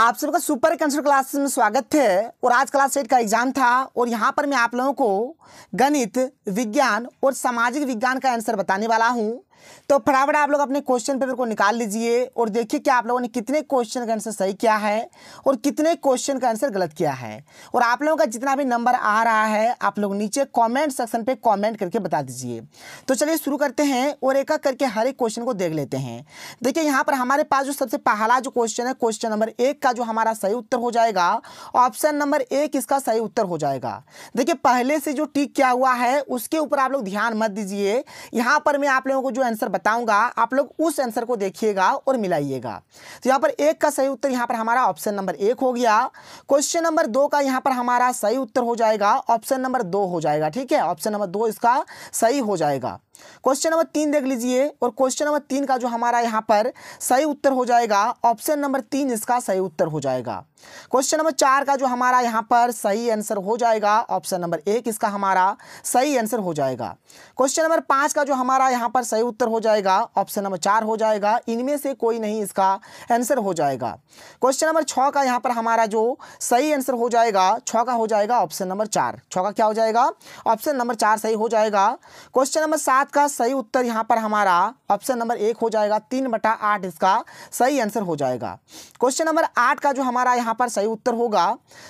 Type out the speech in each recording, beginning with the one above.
आप सबका super कंसर class में स्वागत है और आज क्लास एट का एग्जाम था और यहाँ पर मैं आप लोगों को गणित विज्ञान और सामाजिक विज्ञान का आंसर बताने वाला हूँ तो फटाफट आप लोग अपने क्वेश्चन पेपर को निकाल लीजिए और देखिए कि आप लोगों ने कितने क्वेश्चन का आंसर सही किया है और कितने क्वेश्चन का आंसर गलत किया है और आप लोगों का जितना भी नंबर आ रहा है आप लोग नीचे कमेंट सेक्शन पे कमेंट करके बता दीजिए तो चलिए शुरू करते हैं और एक एक करके हर एक क्वेश्चन को देख लेते हैं देखिए यहाँ पर हमारे पास जो सबसे पहला जो क्वेश्चन है क्वेश्चन नंबर एक का जो हमारा सही उत्तर हो जाएगा ऑप्शन नंबर एक इसका सही उत्तर हो जाएगा देखिए पहले से जो टिक किया हुआ है उसके ऊपर आप लोग ध्यान मत दीजिए यहाँ पर मैं आप लोगों को जो आंसर बताऊंगा आप लोग उस आंसर को देखिएगा और मिलाइएगा तो यहाँ पर एक का सही उत्तर यहाँ पर हमारा ऑप्शन नंबर एक हो गया क्वेश्चन नंबर दो का यहाँ पर हमारा सही उत्तर हो जाएगा ऑप्शन नंबर दो हो जाएगा ठीक है ऑप्शन नंबर दो इसका सही हो जाएगा क्वेश्चन नंबर तीन देख लीजिए और क्वेश्चन नंबर तीन का जो हमारा यहाँ पर सही उत्तर हो जाएगा ऑप्शन नंबर तीन इसका सही उत्तर हो जाएगा क्वेश्चन नंबर चार का जो हमारा यहाँ पर सही आंसर हो जाएगा ऑप्शन नंबर एक इसका हमारा सही आंसर हो जाएगा क्वेश्चन नंबर पाँच का जो हमारा यहाँ पर सही उत्तर हो जाएगा ऑप्शन नंबर चार हो जाएगा इनमें से कोई नहीं इसका आंसर हो जाएगा क्वेश्चन नंबर छः का यहाँ पर हमारा जो सही आंसर हो जाएगा छः का हो जाएगा ऑप्शन नंबर चार छः का क्या हो जाएगा ऑप्शन नंबर चार सही हो जाएगा क्वेश्चन नंबर सात बात का सही उत्तर यहाँ पर हमारा ऑप्शन नंबर एक हो जाएगा तीन बटा आठ इसका सही आंसर हो जाएगा क्वेश्चन नंबर आठ का जो हमारा यहाँ पर सही उत्तर होगा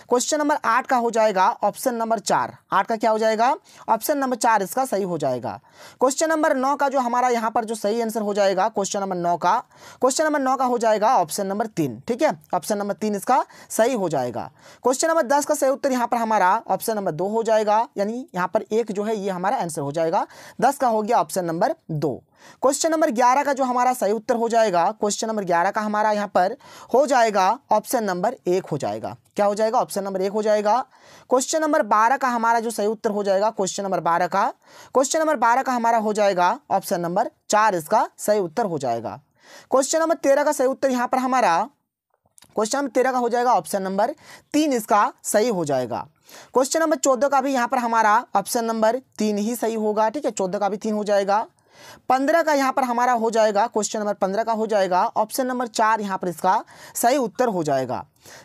क्वेश्चन नंबर आठ का हो जाएगा ऑप्शन नंबर चार आठ का क्या हो जाएगा ऑप्शन नंबर चार इसका सही हो जाएगा क्वेश्चन नंबर नौ का जो हमारा यहाँ पर जो सही आंसर हो जाएगा क्वेश्चन नंबर नौ का क्वेश्चन नंबर नौ का हो जाएगा ऑप्शन नंबर तीन ठीक है ऑप्शन नंबर तीन इसका सही हो जाएगा क्वेश्चन नंबर दस का सही उत्तर यहाँ पर हमारा ऑप्शन नंबर दो हो जाएगा यानी यहाँ पर एक जो है ये हमारा आंसर हो जाएगा दस का हो गया ऑप्शन नंबर दो क्वेश्चन नंबर ग्यारह का जो हमारा सही उत्तर हो जाएगा क्वेश्चन नंबर ग्यारह का हमारा यहां पर हो जाएगा ऑप्शन नंबर एक हो जाएगा क्या हो जाएगा ऑप्शन नंबर एक हो जाएगा क्वेश्चन नंबर बारह का हमारा जो सही उत्तर हो जाएगा क्वेश्चन नंबर बारह का क्वेश्चन नंबर बारह का हमारा हो जाएगा ऑप्शन नंबर चार इसका सही उत्तर हो जाएगा क्वेश्चन नंबर तेरह का सही उत्तर यहां पर हमारा क्वेश्चन नंबर तेरह का हो जाएगा ऑप्शन नंबर तीन इसका सही हो जाएगा क्वेश्चन नंबर चौदह का भी यहाँ पर हमारा ऑप्शन नंबर तीन ही सही होगा ठीक है चौदह का भी तीन हो जाएगा पंद्रह का यहाँ पर हमारा हो जाएगा क्वेश्चन नंबर पंद्रह का हो जाएगा ऑप्शन नंबर चार यहाँ पर इसका सही उत्तर हो जाएगा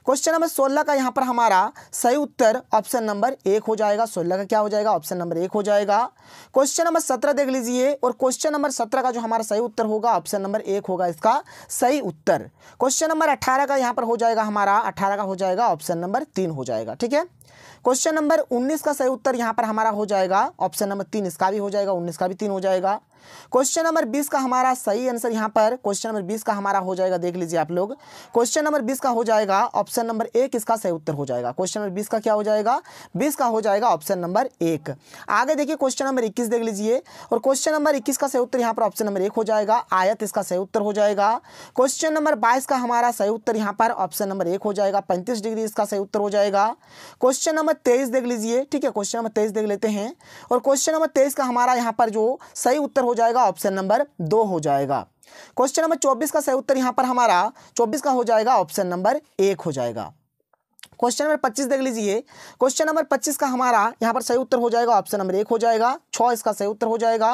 क्वेश्चन नंबर सोलह का यहाँ पर हमारा सही उत्तर ऑप्शन नंबर एक हो जाएगा सोलह का क्या हो जाएगा ऑप्शन नंबर एक हो जाएगा क्वेश्चन नंबर सत्रह देख लीजिए और क्वेश्चन नंबर सत्रह का जो हमारा सही उत्तर होगा ऑप्शन नंबर एक होगा इसका सही उत्तर क्वेश्चन नंबर अठारह का यहाँ पर हो जाएगा हमारा अठारह का हो जाएगा ऑप्शन नंबर तीन हो जाएगा ठीक है क्वेश्चन नंबर 19 का सही उत्तर यहां पर हमारा हो जाएगा ऑप्शन नंबर तीन इसका भी हो जाएगा उन्नीस का भी तीन हो जाएगा क्वेश्चन नंबर बीस का हमारा सही आंसर यहाँ पर क्वेश्चन नंबर बीस का हमारा हो जाएगा देख लीजिए आप लोग क्वेश्चन नंबर बीस का हो जाएगा ऑप्शन नंबर एक इसका सही उत्तर हो जाएगा क्वेश्चन नंबर बीस का क्या हो जाएगा बीस का हो जाएगा ऑप्शन नंबर एक आगे देखिए क्वेश्चन नंबर इक्कीस देख लीजिए और क्वेश्चन नंबर इक्कीस का सही उत्तर यहाँ पर ऑप्शन नंबर एक हो जाएगा आयत इसका सही उत्तर हो जाएगा क्वेश्चन नंबर बाईस का हमारा सही उत्तर यहाँ पर ऑप्शन नंबर एक हो जाएगा पैंतीस डिग्री इसका सही उत्तर हो जाएगा क्वेश्चन नंबर तेईस देख लीजिए ठीक है क्वेश्चन नंबर तेईस देख लेते हैं और क्वेश्चन नंबर तेईस का हमारा यहाँ पर जो सही उत्तर हो जाएगा ऑप्शन नंबर दो हो जाएगा क्वेश्चन नंबर चौबीस का सही उत्तर यहां पर हमारा चौबीस का हो जाएगा ऑप्शन नंबर एक हो जाएगा क्वेश्चन नंबर पच्चीस देख लीजिए क्वेश्चन नंबर पच्चीस का हमारा यहाँ पर सही उत्तर हो जाएगा ऑप्शन नंबर एक हो जाएगा छ इसका सही उत्तर हो जाएगा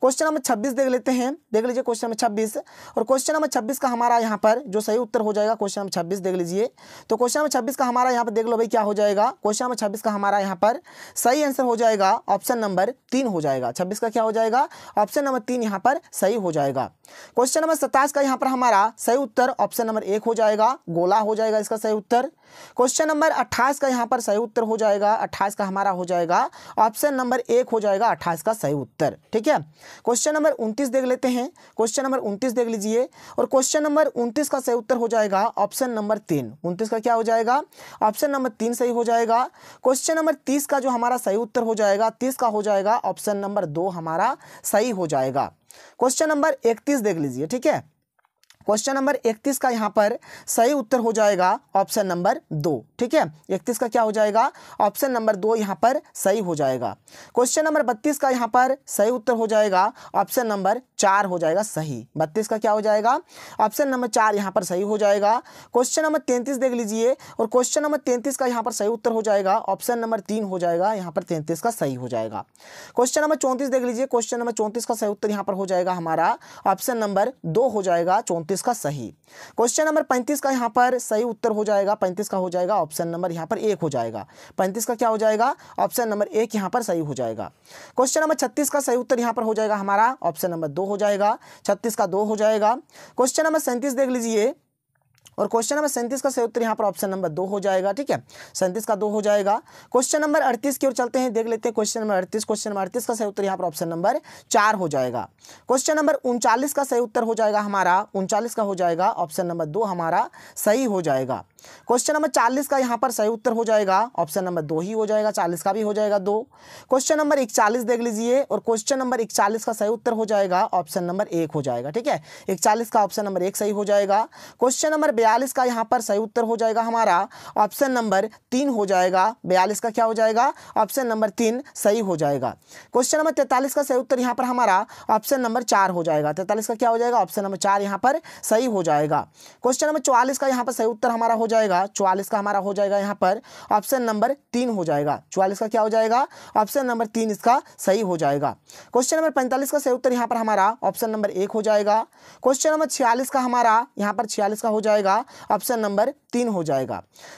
क्वेश्चन नंबर छब्बीस देख लेते हैं देख लीजिए क्वेश्चन नंबर छब्बीस और क्वेश्चन नंबर छब्बीस का हमारा यहाँ पर जो सही उत्तर हो जाएगा क्वेश्चन नंबर छब्बीस देख लीजिए तो क्वेश्चन नंबर छब्बीस का हमारा यहाँ पर देख लो भाई क्या हो जाएगा क्वेश्चन नंबर छब्बीस का हमारा यहाँ पर सही आंसर हो जाएगा ऑप्शन नंबर तीन हो जाएगा छब्बीस का क्या हो जाएगा ऑप्शन नंबर तीन यहाँ पर सही हो जाएगा क्वेश्चन नंबर सत्ताईस का यहाँ पर हमारा सही उत्तर ऑप्शन नंबर एक हो जाएगा गोला हो जाएगा इसका सही उत्तर क्वेश्चन ऑप्शन नंबर अट्ठाईस का यहाँ पर सही उत्तर हो जाएगा अट्ठाईस का हमारा हो जाएगा ऑप्शन नंबर एक हो जाएगा अट्ठाईस का सही उत्तर ठीक है क्वेश्चन नंबर उनतीस देख लेते हैं क्वेश्चन नंबर उनतीस देख लीजिए और क्वेश्चन नंबर उनतीस का सही उत्तर हो जाएगा ऑप्शन नंबर तीन उनतीस का क्या हो जाएगा ऑप्शन नंबर तीन सही हो जाएगा क्वेश्चन नंबर तीस का जो हमारा सही उत्तर हो जाएगा तीस का हो जाएगा ऑप्शन नंबर दो हमारा सही हो जाएगा क्वेश्चन नंबर इकतीस देख लीजिए ठीक है क्वेश्चन नंबर इकतीस का यहां पर सही उत्तर हो जाएगा ऑप्शन नंबर दो ठीक है इकतीस का क्या हो जाएगा ऑप्शन नंबर दो यहां पर सही हो जाएगा क्वेश्चन नंबर बत्तीस का यहां पर सही उत्तर हो जाएगा ऑप्शन नंबर चार हो जाएगा सही बत्तीस का क्या हो जाएगा ऑप्शन नंबर चार यहां पर सही हो जाएगा क्वेश्चन नंबर तैंतीस देख लीजिए और क्वेश्चन नंबर तैंतीस का यहां पर सही उत्तर हो जाएगा ऑप्शन नंबर तीन हो जाएगा यहां पर तैंतीस का सही हो जाएगा क्वेश्चन नंबर चौंतीस देख लीजिए क्वेश्चन नंबर चौंतीस का सही उत्तर यहां पर हो जाएगा हमारा ऑप्शन नंबर दो हो जाएगा चौंतीस इसका सही क्वेश्चन नंबर पैंतीस का यहाँ पर सही उत्तर हो जाएगा पैंतीस का हो जाएगा ऑप्शन नंबर यहाँ पर एक हो जाएगा पैंतीस का क्या हो जाएगा ऑप्शन नंबर एक यहाँ पर सही हो जाएगा क्वेश्चन नंबर छत्तीस का सही उत्तर यहाँ पर हो जाएगा हमारा ऑप्शन नंबर दो हो जाएगा छत्तीस का दो हो जाएगा क्वेश्चन नंबर सैंतीस देख लीजिए और क्वेश्चन नंबर सैंतीस का सही उत्तर यहाँ पर ऑप्शन नंबर दो हो जाएगा ठीक है सैंतीस का दो हो जाएगा क्वेश्चन नंबर अड़तीस की ओर चलते हैं देख लेते हैं क्वेश्चन नंबर अड़तीस क्वेश्चन नंबर अड़तीस का सही उत्तर यहाँ पर ऑप्शन नंबर चार हो जाएगा क्वेश्चन नंबर उनचालीस का सही उत्तर हो जाएगा हमारा उनचालीस का हो जाएगा ऑप्शन नंबर दो हमारा सही हो जाएगा क्वेश्चन नंबर चालीस का यहां पर सही उत्तर हो जाएगा ऑप्शन नंबर दो ही हो जाएगा चालीस का भी हो जाएगा दो क्वेश्चन नंबर इकचालीस देख लीजिए और क्वेश्चन नंबर इकचालीस का सही उत्तर हो जाएगा ऑप्शन नंबर एक हो जाएगा ठीक है इकचालीस का ऑप्शन नंबर एक सही हो जाएगा क्वेश्चन नंबर बयालीस का यहां पर सही उत्तर हो जाएगा हमारा ऑप्शन नंबर तीन हो जाएगा बयालीस का क्या हो जाएगा ऑप्शन नंबर तीन सही हो जाएगा क्वेश्चन नंबर तैतालीस का सही उत्तर यहाँ पर हमारा ऑप्शन नंबर चार हो जाएगा तैतालीस का क्या हो जाएगा ऑप्शन नंबर चार यहाँ पर सही हो जाएगा क्वेश्चन नंबर चौवालीस का यहाँ पर सही उत्तर हमारा हो जाएगा चौवालीस का हमारा हो जाएगा यहाँ पर ऑप्शन नंबर तीन हो जाएगा चौवालीस का क्या हो जाएगा ऑप्शन नंबर तीन इसका सही हो जाएगा क्वेश्चन नंबर पैंतालीस का सही उत्तर यहाँ पर हमारा ऑप्शन नंबर एक हो जाएगा क्वेश्चन नंबर छियालीस का हमारा यहाँ पर छियालीस का हो जाएगा ऑप्शन नंबर तीन हो जाएगा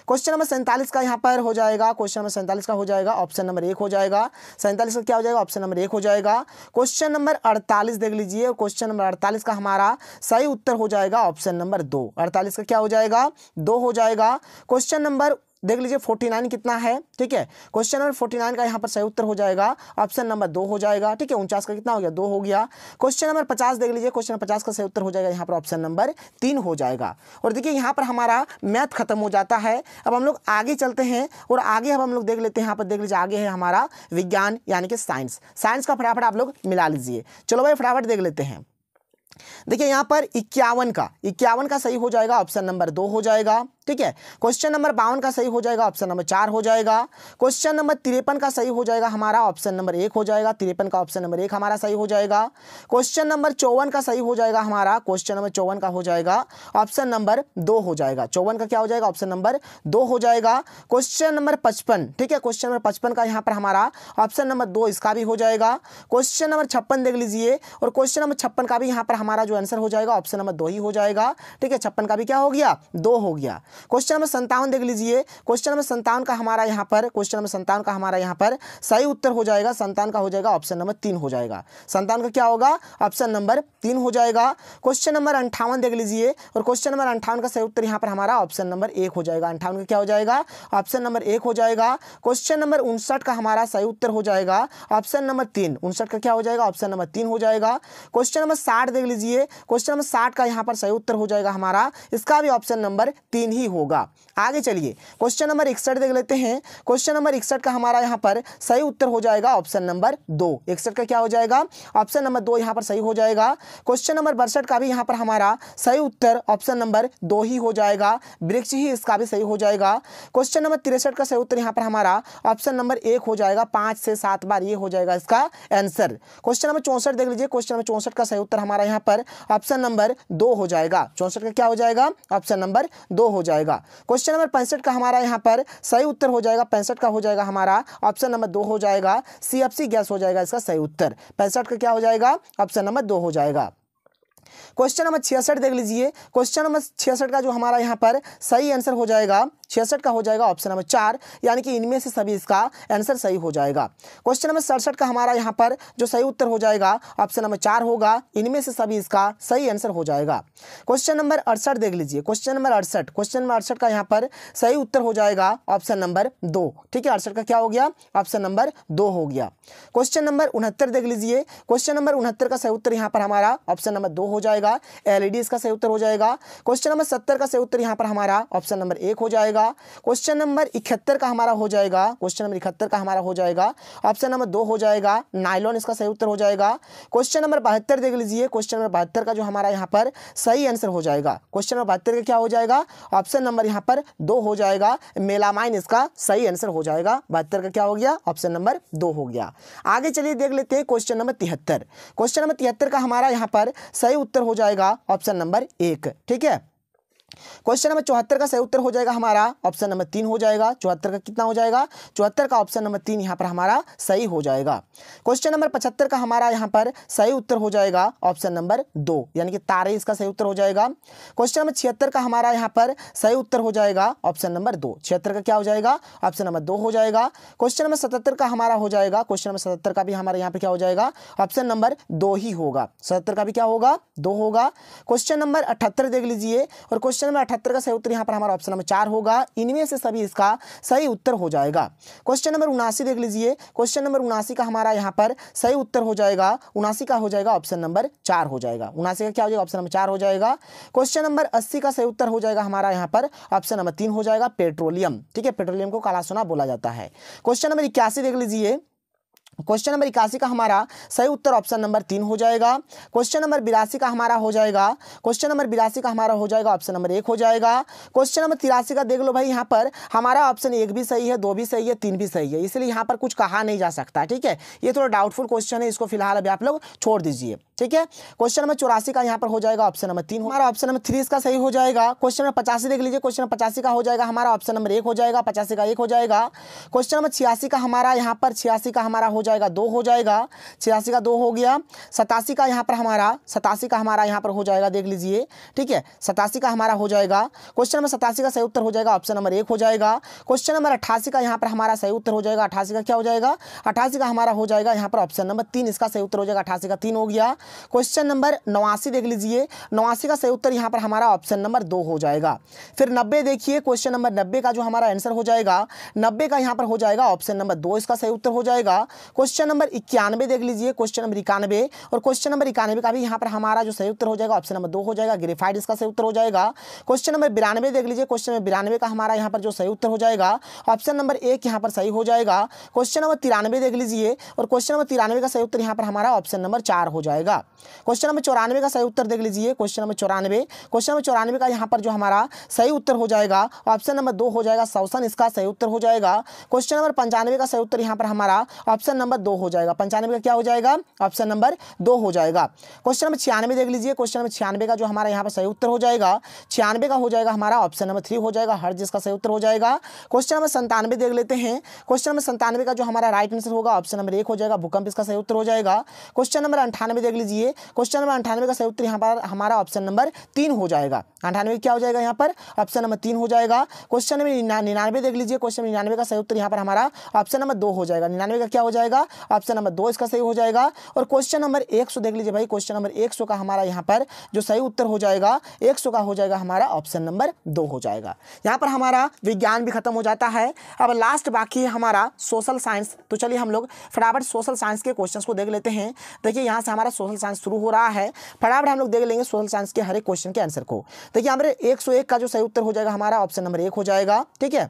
क्वेश्चन नंबर सैंतालीस का यहाँ पर हो जाएगा क्वेश्चन नंबर सैंतालीस का हो जाएगा ऑप्शन नंबर एक हो जाएगा सैंतालीस का क्या हो जाएगा ऑप्शन नंबर एक हो जाएगा क्वेश्चन नंबर अड़तालीस देख लीजिए और क्वेश्चन नंबर अड़तालीस का हमारा सही उत्तर हो जाएगा ऑप्शन नंबर दो अड़तालीस का क्या हो जाएगा दो हो जाएगा जाएगा क्वेश्चन नंबर देख लीजिए फोर्टी नाइन कितना है ठीक है क्वेश्चन नंबर फोर्टी नाइन का यहाँ पर सही उत्तर हो जाएगा ऑप्शन नंबर दो हो जाएगा ठीक है उनचास का कितना हो गया दो हो गया क्वेश्चन नंबर पचास देख लीजिए क्वेश्चन पचास का सही उत्तर हो जाएगा यहाँ पर ऑप्शन नंबर तीन हो जाएगा और देखिए यहाँ पर हमारा मैथ खत्म हो जाता है अब हम लोग आगे चलते हैं और आगे अब हम लोग देख लेते हैं यहाँ पर देख लीजिए आगे है हमारा विज्ञान यानी कि साइंस साइंस का फटाफट आप लोग मिला लीजिए चलो भाई फटाफट देख लेते हैं देखिए यहां पर इक्यावन का इक्यावन का सही हो जाएगा ऑप्शन नंबर दो हो जाएगा ठीक है क्वेश्चन नंबर बावन का सही हो जाएगा ऑप्शन नंबर चार हो जाएगा क्वेश्चन नंबर तिरपन का सही हो जाएगा हमारा ऑप्शन नंबर एक हो जाएगा तिरपन का ऑप्शन नंबर एक हमारा सही हो जाएगा क्वेश्चन नंबर चौवन का सही हो जाएगा हमारा क्वेश्चन नंबर चौवन का हो जाएगा ऑप्शन नंबर दो हो जाएगा चौवन का क्या हो जाएगा ऑप्शन नंबर दो हो जाएगा क्वेश्चन नंबर पचपन ठीक है क्वेश्चन नंबर पचपन का यहाँ पर हमारा ऑप्शन नंबर दो इसका भी हो जाएगा क्वेश्चन नंबर छप्पन देख लीजिए और क्वेश्चन नंबर छप्पन का भी यहाँ पर हमारा हमारा जो आंसर हो जाएगा ऑप्शन नंबर दो ही हो जाएगा ठीक है छप्पन का भी क्या हो गया दो हो गया क्वेश्चन नंबर संतावन देख लीजिए क्वेश्चन नंबर संतावन का हमारा यहाँ पर क्वेश्चन नंबर संतावन का हमारा यहाँ पर सही उत्तर हो जाएगा संतान का हो जाएगा ऑप्शन नंबर तीन हो जाएगा संतान का क्या होगा ऑप्शन नंबर तीन हो जाएगा क्वेश्चन नंबर अंठावन देख लीजिए और क्वेश्चन नंबर अंठावन का सही उत्तर यहाँ पर हमारा ऑप्शन नंबर एक हो जाएगा अंठावन का क्या हो जाएगा ऑप्शन नंबर एक हो जाएगा क्वेश्चन नंबर उनसठ का हमारा सही उत्तर हो जाएगा ऑप्शन नंबर तीन उनसठ का क्या हो जाएगा ऑप्शन नंबर तीन हो जाएगा क्वेश्चन नंबर साठ देख लीजिए लीजिए क्वेश्चन नंबर साठ का यहाँ पर सही उत्तर हो जाएगा हमारा इसका भी ऑप्शन नंबर तीन ही होगा आगे चलिए क्वेश्चन नंबर इकसठ देख लेते हैं क्वेश्चन नंबर इकसठ का हमारा यहाँ पर सही उत्तर हो जाएगा ऑप्शन नंबर दो इकसठ का क्या हो जाएगा ऑप्शन नंबर दो यहाँ पर सही हो जाएगा क्वेश्चन नंबर बरसठ का भी यहाँ पर हमारा सही उत्तर ऑप्शन नंबर दो ही हो जाएगा वृक्ष ही इसका भी सही हो जाएगा क्वेश्चन नंबर तिरसठ का सही उत्तर यहाँ पर हमारा ऑप्शन नंबर एक हो जाएगा पांच से सात बार ये हो जाएगा इसका आंसर क्वेश्चन नंबर चौंसठ देख लीजिए क्वेश्चन नंबर चौंसठ का सही उत्तर हमारा यहाँ पर ऑप्शन नंबर दो हो जाएगा चौंसठ का क्या हो जाएगा ऑप्शन नंबर दो हो जाएगा क्वेश्चन नंबर पैंसठ का हमारा यहाँ पर सही उत्तर हो जाएगा पैंसठ का हो जाएगा हमारा ऑप्शन नंबर दो हो जाएगा सी गैस हो जाएगा इसका सही उत्तर पैंसठ का क्या हो जाएगा ऑप्शन नंबर दो हो जाएगा क्वेश्चन नंबर छियासठ देख लीजिए क्वेश्चन नंबर छियासठ का जो हमारा यहाँ पर सही आंसर हो जाएगा छियासठ का हो जाएगा ऑप्शन नंबर चार यानी कि इनमें से सभी इसका आंसर सही हो जाएगा क्वेश्चन नंबर सड़सठ का हमारा यहाँ पर जो सही उत्तर हो जाएगा ऑप्शन नंबर चार होगा इनमें से सभी इसका सही आंसर हो जाएगा क्वेश्चन नंबर अड़सठ देख लीजिए क्वेश्चन नंबर अड़सठ क्वेश्चन नंबर अड़सठ का यहाँ पर सही उत्तर हो जाएगा ऑप्शन नंबर दो ठीक है अड़सठ का क्या हो गया ऑप्शन नंबर दो हो गया क्वेश्चन नंबर उनहत्तर देख लीजिए क्वेश्चन नंबर उनहत्तर का सही उत्तर यहाँ पर हमारा ऑप्शन नंबर दो हो जाएगा एलईडी इसका e सही उत्तर हो जाएगा क्वेश्चन नंबर सत्तर का सही उत्तर यहाँ पर हमारा ऑप्शन नंबर एक हो जाएगा जाएगा क्वेश्चन नंबर इकहत्तर का हमारा हो जाएगा क्वेश्चन नंबर इकहत्तर का हमारा हो जाएगा ऑप्शन नंबर दो हो जाएगा नाइलॉन इसका सही उत्तर हो जाएगा क्वेश्चन नंबर बहत्तर देख लीजिए क्वेश्चन नंबर बहत्तर का जो हमारा यहाँ पर सही आंसर हो जाएगा क्वेश्चन नंबर बहत्तर का क्या हो जाएगा ऑप्शन नंबर यहाँ पर दो हो जाएगा मेलामाइन इसका सही आंसर हो जाएगा बहत्तर का क्या हो गया ऑप्शन नंबर दो हो गया आगे चलिए देख लेते हैं क्वेश्चन नंबर तिहत्तर क्वेश्चन नंबर तिहत्तर का हमारा यहाँ पर सही उत्तर हो जाएगा ऑप्शन नंबर एक ठीक है क्वेश्चन नंबर चौहत्तर का सही उत्तर हो जाएगा हमारा ऑप्शन नंबर तीन हो जाएगा चौहत्तर का कितना हो जाएगा चौहत्तर का ऑप्शन नंबर तीन यहां पर हमारा सही हो जाएगा क्वेश्चन नंबर पचहत्तर का हमारा यहाँ पर सही उत्तर हो जाएगा ऑप्शन नंबर दो यानी कि तारे इसका सही उत्तर हो जाएगा क्वेश्चन नंबर छिहत्तर का हमारा यहाँ पर सही उत्तर हो जाएगा ऑप्शन नंबर दो छिहत्तर का क्या हो जाएगा ऑप्शन नंबर दो हो जाएगा क्वेश्चन नंबर सतहत्तर का हमारा हो जाएगा क्वेश्चन नंबर सतहत्तर का भी हमारा यहाँ पर क्या हो जाएगा ऑप्शन नंबर दो ही होगा सतहत्तर का भी क्या होगा दो होगा क्वेश्चन नंबर अठहत्तर देख लीजिए और क्वेश्चन क्वेश्चन नंबर अठहत्तर का सही उत्तर यहाँ पर हमारा ऑप्शन नंबर चार होगा इनमें से सभी इसका सही उत्तर हो जाएगा क्वेश्चन नंबर उनासी देख लीजिए क्वेश्चन नंबर उनासी का हमारा यहाँ पर सही उत्तर हो जाएगा उनासी का हो जाएगा ऑप्शन नंबर चार हो जाएगा उनासी का क्या हो जाएगा ऑप्शन नंबर चार हो जाएगा क्वेश्चन नंबर अस्सी का सही उत्तर हो जाएगा हमारा यहाँ पर ऑप्शन नंबर तीन हो जाएगा पेट्रोलियम ठीक है पेट्रोलियम को काला सोना बोला जाता है क्वेश्चन नंबर इक्यासी देख लीजिए क्वेश्चन नंबर इक्यासी का हमारा सही उत्तर ऑप्शन नंबर तीन हो जाएगा क्वेश्चन नंबर बिरासी का हमारा हो जाएगा क्वेश्चन नंबर बिरासी का हमारा हो जाएगा ऑप्शन नंबर एक हो जाएगा क्वेश्चन नंबर तिरासी का देख लो भाई यहाँ पर हमारा ऑप्शन एक भी सही है दो भी सही है तीन भी सही है इसलिए यहाँ पर कुछ कहा नहीं जा सकता ठीक है ये थोड़ा डाउटफुल क्वेश्चन है इसको फिलहाल अभी आप लोग छोड़ दीजिए ठीक है क्वेश्चन नंबर चौरासी का यहाँ पर हो जाएगा ऑप्शन नंबर तीन हमारा ऑप्शन नंबर थ्री इसका सही हो जाएगा क्वेश्चन नंबर पचासी देख लीजिए क्वेश्चन पचासी का हो जाएगा हमारा ऑप्शन नंबर एक हो जाएगा पचासी का एक हो जाएगा क्वेश्चन नंबर छियासी का हमारा यहाँ पर छियासी का हमारा हो जाएगा जाएगा दो हो जाएगा छियासी का दो हो गया सतासी का यहाँ पर हमारा सतासी का हमारा यहाँ पर हो जाएगा देख लीजिए ठीक है सतासी का हमारा हो जाएगा क्वेश्चन नंबर सतासी का सही उत्तर हो जाएगा ऑप्शन नंबर एक हो जाएगा क्वेश्चन नंबर अट्ठासी का यहाँ पर हमारा सही उत्तर हो जाएगा अठासी का क्या हो जाएगा अठासी का हमारा हो जाएगा यहाँ पर ऑप्शन नंबर तीन इसका सही उत्तर हो जाएगा अठासी का तीन हो गया क्वेश्चन नंबर नवासी देख लीजिए नवासी का सही उत्तर यहाँ पर हमारा ऑप्शन नंबर दो हो जाएगा फिर नब्बे देखिए क्वेश्चन नंबर नब्बे का जो हमारा आंसर हो जाएगा नब्बे का यहाँ पर हो जाएगा ऑप्शन नंबर दो इसका सही उत्तर हो जाएगा क्वेश्चन नंबर इक्यानवे देख लीजिए क्वेश्चन नंबर इक्यानवे और क्वेश्चन नंबर इक्यानवे का भी यहाँ पर हमारा जो सही उत्तर हो जाएगा ऑप्शन नंबर दो हो जाएगा ग्रेफाइड इसका सही उत्तर हो जाएगा क्वेश्चन नंबर बिरानवे देख लीजिए क्वेश्चन नंबर बिरानवे का हमारा यहाँ पर जो सही उत्तर हो जाएगा ऑप्शन नंबर एक यहाँ पर सही हो जाएगा क्वेश्चन नंबर तिरानवे देख लीजिए और क्वेश्चन नंबर तिरानवे का सही उत्तर यहाँ पर हमारा ऑप्शन नंबर चार हो जाएगा क्वेश्चन नंबर चौरानवे का सही उत्तर देख लीजिए क्वेश्चन नंबर चौरानवे क्वेश्चन नंबर चौरानवे का यहाँ पर जो हमारा सही उत्तर हो जाएगा ऑप्शन नंबर दो हो जाएगा सौसन इसका सही उत्तर हो जाएगा क्वेश्चन नंबर पंचानवे का सही उत्तर यहाँ पर हमारा ऑप्शन नंबर दो हो जाएगा पंचानवे का क्या हो जाएगा ऑप्शन नंबर दो हो जाएगा क्वेश्चन नंबर छियानवे देख लीजिए क्वेश्चन नंबर छियानवे का जो हमारा यहाँ पर सही उत्तर हो जाएगा छियानवे का हो जाएगा हमारा ऑप्शन नंबर थ्री हो जाएगा हर जिसका सही उत्तर हो जाएगा क्वेश्चन नंबर संतानवे देख लेते हैं क्वेश्चन नंबर संतानवे का जो हमारा राइट आंसर होगा ऑप्शन नंबर एक हो जाएगा भूकंप इसका सही उत्तर हो जाएगा क्वेश्चन नंबर अंठानवे देख लीजिए क्वेश्चन नंबर अंठानवे का सही उत्तर यहाँ पर हमारा ऑप्शन नंबर तीन हो जाएगा अंठानवे क्या हो जाएगा यहाँ पर ऑप्शन नंबर तीन हो जाएगा क्वेश्चन नंबर निन्यानवे देख लीजिए क्वेश्चन निन्यानवे का सही उत्तर यहाँ पर हमारा ऑप्शन नंबर दो हो जाएगा निन्यानवे का क्या हो जाएगा जाएगा ऑप्शन नंबर दो इसका सही हो जाएगा और क्वेश्चन नंबर एक देख लीजिए भाई क्वेश्चन नंबर एक का हमारा यहाँ पर जो सही उत्तर हो जाएगा एक का हो जाएगा हमारा ऑप्शन नंबर दो हो जाएगा यहाँ पर हमारा विज्ञान भी खत्म हो जाता है अब लास्ट बाकी है हमारा सोशल साइंस तो चलिए हम लोग फटाफट सोशल साइंस के क्वेश्चन को देख लेते हैं देखिए यहाँ से हमारा सोशल साइंस शुरू हो रहा है फटाफट हम लोग देख लेंगे सोशल साइंस के हर एक क्वेश्चन के आंसर को देखिए हमारे एक का जो सही उत्तर हो जाएगा हमारा ऑप्शन नंबर एक हो जाएगा ठीक है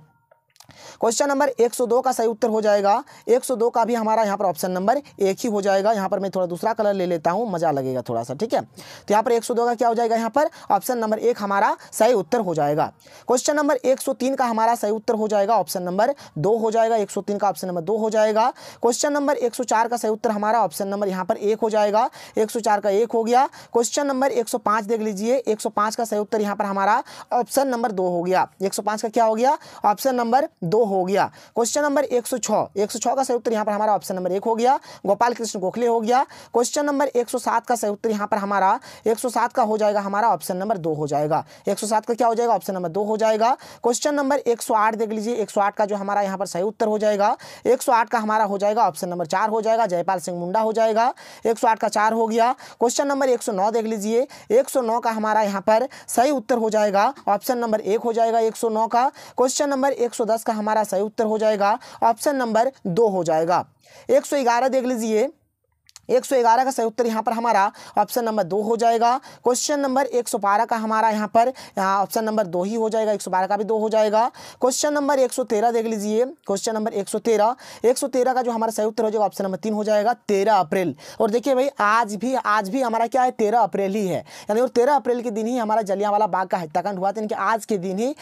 क्वेश्चन नंबर 102 का सही उत्तर हो जाएगा 102 का भी हमारा यहाँ पर ऑप्शन नंबर एक ही हो जाएगा यहाँ पर मैं थोड़ा दूसरा कलर ले लेता हूँ मजा लगेगा थोड़ा सा ठीक है तो यहाँ पर 102 का क्या हो जाएगा यहाँ पर ऑप्शन नंबर एक हमारा सही उत्तर हो जाएगा क्वेश्चन नंबर 103 का हमारा सही उत्तर हो जाएगा ऑप्शन नंबर दो हो जाएगा एक का ऑप्शन नंबर दो हो जाएगा क्वेश्चन नंबर एक का सही उत्तर हमारा ऑप्शन नंबर यहाँ पर एक हो जाएगा एक का एक हो गया क्वेश्चन नंबर एक देख लीजिए एक का सही उत्तर यहाँ पर हमारा ऑप्शन नंबर दो हो गया एक का क्या हो गया ऑप्शन नंबर दो हो गया क्वेश्चन नंबर एक सौ छः एक सौ छः का सही उत्तर यहाँ पर हमारा ऑप्शन नंबर एक हो गया गोपाल कृष्ण गोखले हो गया क्वेश्चन नंबर एक सौ सात का सही उत्तर यहाँ पर हमारा एक सौ सात का हो जाएगा हमारा ऑप्शन नंबर दो हो जाएगा एक सौ सात का क्या हो जाएगा ऑप्शन नंबर दो हो जाएगा क्वेश्चन नंबर एक सौ आठ देख लीजिए एक सौ आठ का जो हमारा यहाँ पर सही उत्तर हो जाएगा एक सौ आठ का हमारा हो जाएगा ऑप्शन नंबर चार हो जाएगा जयपाल सिंह मुंडा हो जाएगा एक सौ आठ का चार हो गया क्वेश्चन नंबर एक सौ नौ देख लीजिए एक सौ नौ का हमारा यहाँ पर सही उत्तर हो जाएगा ऑप्शन नंबर एक हो जाएगा एक सौ नौ का क्वेश्चन नंबर एक सौ दस इसका हमारा सही उत्तर हो जाएगा ऑप्शन नंबर दो हो जाएगा एक सौ ग्यारह देख लीजिए 111 का सही उत्तर यहाँ पर हमारा ऑप्शन नंबर दो हो जाएगा क्वेश्चन नंबर 112 का हमारा यहाँ पर ऑप्शन नंबर दो ही हो जाएगा 112 का भी दो हो जाएगा क्वेश्चन नंबर 113 देख लीजिए क्वेश्चन नंबर 113 113 का जो हमारा सही उत्तर हो जाएगा ऑप्शन नंबर तीन हो जाएगा तेरह अप्रैल और देखिए भाई आज भी आज भी हमारा क्या है तेरह अप्रैल ही है यानी और तेरह अप्रैल के दिन ही हमारा वाला बाग का हत्याकांड हुआ था इनके आज के दिन ही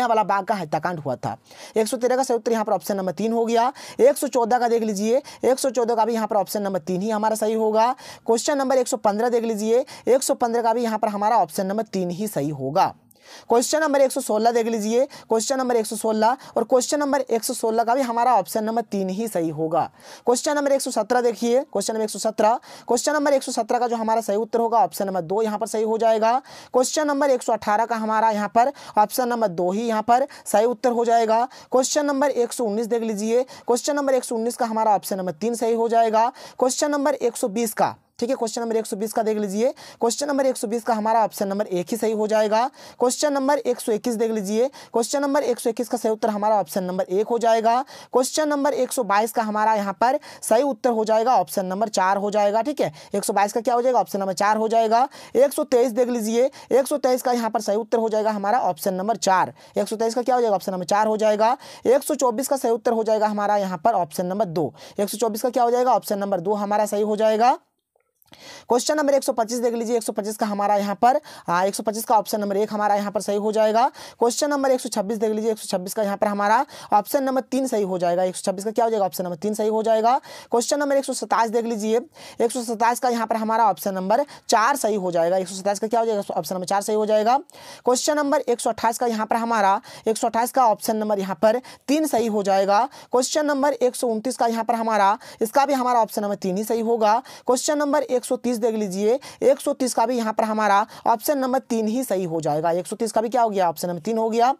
वाला बाग का हत्याकांड हुआ था एक का सही उत्तर यहाँ पर ऑप्शन नंबर तीन हो गया एक का देख लीजिए एक का भी यहाँ पर ऑप्शन नंबर तीन ही हमारा सही होगा क्वेश्चन नंबर 115 देख लीजिए 115 का भी यहाँ पर हमारा ऑप्शन नंबर तीन ही सही होगा क्वेश्चन नंबर 116 देख लीजिए क्वेश्चन नंबर 116 और क्वेश्चन नंबर 116 का भी हमारा ऑप्शन नंबर तीन ही सही होगा क्वेश्चन नंबर 117 देखिए क्वेश्चन नंबर 117 क्वेश्चन नंबर 117 का जो हमारा सही उत्तर होगा ऑप्शन नंबर दो यहाँ पर सही हो जाएगा क्वेश्चन नंबर 118 का हमारा यहाँ पर ऑप्शन नंबर दो ही यहाँ पर सही उत्तर हो जाएगा क्वेश्चन नंबर उन्नीस देख लीजिए क्वेश्चन नंबर उन्नीस का हमारा ऑप्शन नंबर तीन सही हो जाएगा क्वेश्चन नंबर बीस का ठीक है क्वेश्चन नंबर 120 का देख लीजिए क्वेश्चन नंबर 120 का हमारा ऑप्शन नंबर एक ही सही हो जाएगा क्वेश्चन नंबर 121 देख लीजिए क्वेश्चन नंबर 121 का सही उत्तर हमारा ऑप्शन नंबर एक हो जाएगा क्वेश्चन नंबर 122 का हमारा यहाँ पर सही उत्तर हो जाएगा ऑप्शन नंबर चार हो जाएगा ठीक है एक का क्या हो जाएगा ऑप्शन नंबर चार हो जाएगा एक देख लीजिए एक का यहाँ पर सही उत्तर हो जाएगा हमारा ऑप्शन नंबर चार एक का क्या हो जाएगा ऑप्शन नंबर चार हो जाएगा एक का सही उत्तर हो जाएगा हमारा यहाँ पर ऑप्शन नंबर दो एक का क्या हो जाएगा ऑप्शन नंबर दो हमारा सही हो जाएगा क्वेश्चन नंबर 125 देख लीजिए 125 का हमारा यहाँ पर आ, 125 का ऑप्शन नंबर एक हमारा यहाँ पर सही हो जाएगा क्वेश्चन नंबर 126 देख लीजिए 126 का यहाँ पर हमारा ऑप्शन नंबर तीन सही हो जाएगा 126 का क्या हो जाएगा ऑप्शन नंबर तीन सही हो जाएगा क्वेश्चन नंबर एक देख लीजिए एक का यहाँ पर हमारा ऑप्शन नंबर चार सही हो जाएगा एक का क्या हो जाएगा ऑप्शन नंबर चार सही हो जाएगा क्वेश्चन नंबर एक का यहाँ पर हमारा एक का ऑप्शन नंबर यहाँ पर तीन सही हो जाएगा क्वेश्चन नंबर एक का यहाँ पर हमारा इसका भी हमारा ऑप्शन नंबर तीन ही सही होगा क्वेश्चन नंबर 130 देख लीजिए 130 का भी यहाँ पर हमारा ऑप्शन नंबर तीन ही सही हो जाएगा 130 का भी क्या हो गया ऑप्शन नंबर तीन हो गया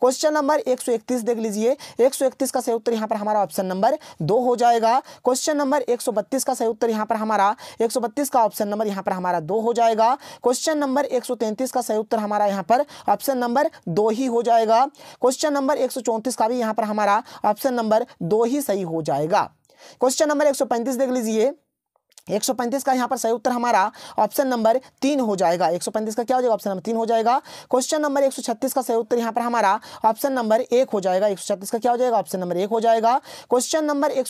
क्वेश्चन नंबर 131 देख लीजिए 131 का सही उत्तर यहाँ पर हमारा ऑप्शन नंबर दो हो जाएगा क्वेश्चन नंबर 132 का सही उत्तर यहाँ पर हमारा 132 का ऑप्शन नंबर यहाँ पर हमारा दो हो जाएगा क्वेश्चन नंबर 133 का सही उत्तर हमारा यहाँ पर ऑप्शन नंबर दो ही हो जाएगा क्वेश्चन नंबर 134 का भी यहाँ पर हमारा ऑप्शन नंबर दो ही सही हो जाएगा क्वेश्चन नंबर 135 देख लीजिए 135 का यहाँ पर सही उत्तर हमारा ऑप्शन नंबर तीन हो जाएगा 135 का क्या हो जाएगा ऑप्शन नंबर तीन हो जाएगा क्वेश्चन नंबर 136 का सही उत्तर यहाँ पर हमारा ऑप्शन नंबर एक हो जाएगा 136 का क्या हो जाएगा ऑप्शन नंबर एक हो जाएगा क्वेश्चन नंबर एक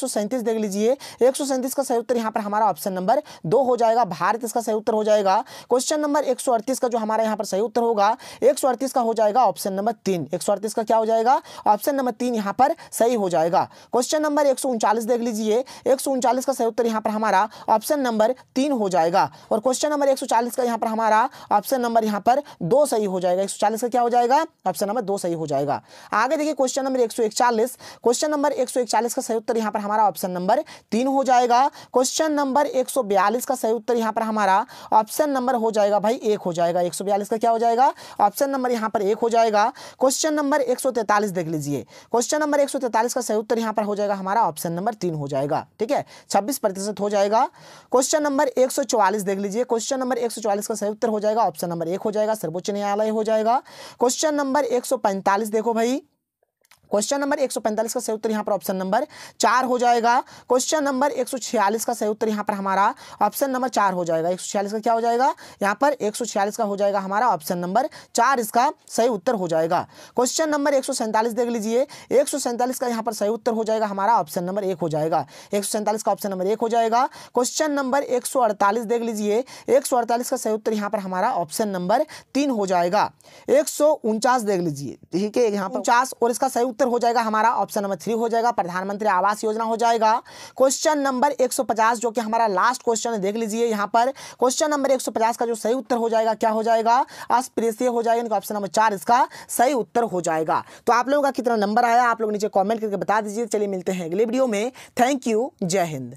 देख लीजिए एक का सही उत्तर यहाँ पर हमारा ऑप्शन नंबर दो हो जाएगा भारत इसका सही उत्तर हो जाएगा क्वेश्चन नंबर एक का जो हमारा यहाँ पर सही उत्तर होगा एक का हो जाएगा ऑप्शन नंबर तीन एक का क्या हो जाएगा ऑप्शन नंबर तीन यहाँ पर सही हो जाएगा क्वेश्चन नंबर एक देख लीजिए एक का सही उत्तर यहाँ पर हमारा ऑप्शन ऑप्शन नंबर तीन हो जाएगा और क्वेश्चन नंबर 140 का यहाँ पर हमारा ऑप्शन नंबर यहाँ पर दो सही हो जाएगा 140 का क्या हो जाएगा ऑप्शन नंबर दो सही हो जाएगा आगे देखिए क्वेश्चन नंबर 141 क्वेश्चन नंबर 141 का सही उत्तर यहाँ पर हमारा ऑप्शन नंबर तीन हो जाएगा क्वेश्चन नंबर एक का सही उत्तर यहाँ पर हमारा ऑप्शन नंबर हो जाएगा भाई एक हो जाएगा एक का क्या हो जाएगा ऑप्शन नंबर यहाँ पर एक हो जाएगा क्वेश्चन नंबर एक देख लीजिए क्वेश्चन नंबर एक का सही उत्तर यहाँ पर हो जाएगा हमारा ऑप्शन नंबर तीन हो जाएगा ठीक है छब्बीस हो जाएगा क्वेश्चन नंबर 144 देख लीजिए क्वेश्चन नंबर 144 का सही उत्तर हो जाएगा ऑप्शन नंबर एक हो जाएगा सर्वोच्च न्यायालय हो जाएगा क्वेश्चन नंबर 145 देखो भाई क्वेश्चन नंबर 145 का सही उत्तर यहाँ पर ऑप्शन नंबर चार हो जाएगा क्वेश्चन नंबर 146 का सही उत्तर यहाँ पर हमारा ऑप्शन नंबर चार हो जाएगा 146 का क्या हो जाएगा यहाँ पर 146 का हो जाएगा हमारा ऑप्शन नंबर चार इसका सही उत्तर हो जाएगा क्वेश्चन नंबर एक देख लीजिए एक का यहाँ पर सही उत्तर हो जाएगा हमारा ऑप्शन नंबर एक हो जाएगा एक का ऑप्शन नंबर एक हो जाएगा क्वेश्चन नंबर एक देख लीजिए एक का सही उत्तर यहाँ पर हमारा ऑप्शन नंबर तीन हो जाएगा एक देख लीजिए ठीक है यहाँ पर उनचास और इसका सही उत्तर हो जाएगा हमारा ऑप्शन नंबर थ्री हो जाएगा प्रधानमंत्री आवास योजना हो जाएगा क्वेश्चन नंबर 150 जो कि हमारा लास्ट क्वेश्चन है देख लीजिए यहाँ पर क्वेश्चन नंबर 150 का जो सही उत्तर हो जाएगा क्या हो जाएगा अस्पृश्य हो जाएगा ऑप्शन नंबर चार इसका सही उत्तर हो जाएगा तो आप लोगों का कितना नंबर आया आप लोग नीचे कॉमेंट करके बता दीजिए चलिए मिलते हैं अगले वीडियो में थैंक यू जय हिंद